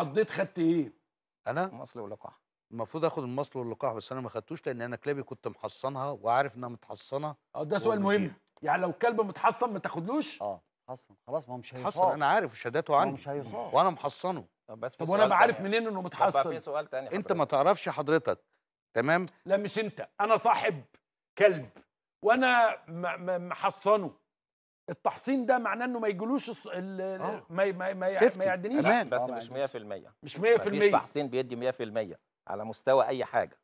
قضيت خدت ايه؟ انا مصل ولقاح المفروض اخد المصل واللقاح بس انا ما خدتوش لان انا كلابي كنت محصنها وعارف انها متحصنه اه ده سؤال مهم يعني لو كلب متحصن ما تاخدلوش؟ اه حصن خلاص ما هو مش هيصاب حصن انا عارف وشهاداته عندي مش هيصاب وانا محصنه طب بس طب وانا بعرف منين انه متحصن؟ طب في سؤال تاني حضرتك. انت ما تعرفش حضرتك تمام؟ لا مش انت انا صاحب كلب وانا محصنه التحصين ده معناه انه ما يجيلوش آه. ما ما ما يعدنيش أمان. بس آه، مش 100% مش 100% مفيش تحصين بيدي 100% على مستوى اي حاجه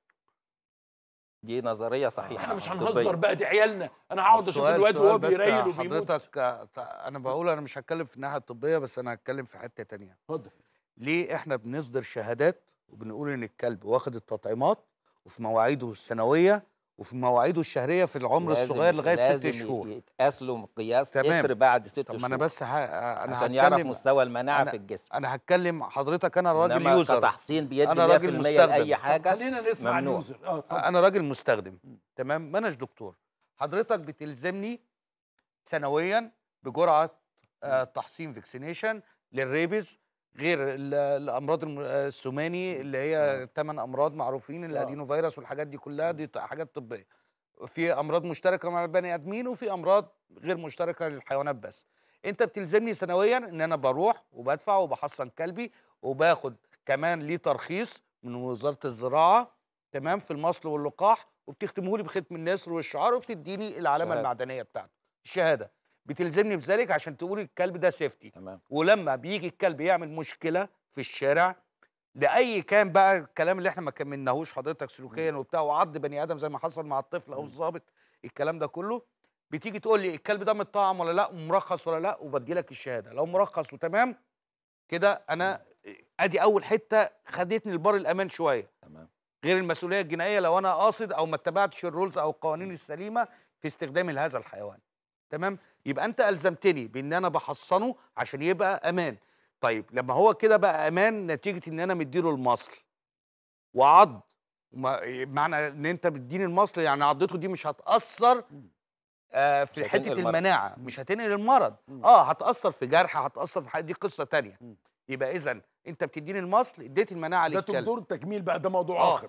دي نظريه صحيحه احنا مش هنهزر بقى دي عيالنا انا هقعد اشوف الواد وهو بيريل وبيموت حضرتك آه، انا بقول انا مش هتكلم في الناحيه الطبيه بس انا هتكلم في حته تانية اتفضل ليه احنا بنصدر شهادات وبنقول ان الكلب واخد التطعيمات وفي مواعيده السنويه وفي مواعيده الشهريه في العمر الصغير لغايه ست شهور يتقاس له مقياس تمام. تتر بعد ست شهور طب ما انا بس ه... انا عشان يعرف مستوى المناعه أنا... في الجسم انا هتكلم حضرتك انا راجل يوزر تحصين بيدي آه، انا راجل مستخدم لاي حاجه خلينا نسمع اليوزر اه انا راجل مستخدم تمام ما اناش دكتور حضرتك بتلزمني سنويا بجرعه آه تحصين فيكسينيشن للريبز غير الامراض السوماني اللي هي ثمان نعم. امراض معروفين آه. الادينو فيروس والحاجات دي كلها دي حاجات طبيه في امراض مشتركه مع البني ادمين وفي امراض غير مشتركه للحيوانات بس انت بتلزمني سنويا ان انا بروح وبدفع وبحصن كلبي وباخد كمان ليه ترخيص من وزاره الزراعه تمام في المصل واللقاح وبتختمه لي بختم النسر والشعار وبتديني العلامه شهادة. المعدنيه بتاعته الشهاده بتلزمني بذلك عشان تقول الكلب ده سيفتي تمام. ولما بيجي الكلب يعمل مشكله في الشارع لاي كان بقى الكلام اللي احنا ما كملناهوش حضرتك سلوكيا وبتاع وعض بني ادم زي ما حصل مع الطفل او الظابط الكلام ده كله بتيجي تقول لي الكلب ده متطعم ولا لا ومرخص ولا لا وبدي لك الشهاده لو مرخص وتمام كده انا ادي اول حته خدتني لبر الامان شويه تمام غير المسؤوليه الجنائيه لو انا قاصد او ما اتبعتش الرولز او القوانين السليمه في استخدام هذا الحيوان تمام يبقى انت الزمتني بان انا بحصنه عشان يبقى امان طيب لما هو كده بقى امان نتيجه ان انا مديله المصل وعض معنى ان انت مديني المصل يعني عضته دي مش هتاثر آه في حته المناعه مش هتنقل المرض مم. اه هتاثر في جرح هتاثر في حاجه دي قصه تانية يبقى اذا انت بتديني المصل اديت المناعه للكلب ده دكتور تكميل بقى ده موضوع آه. اخر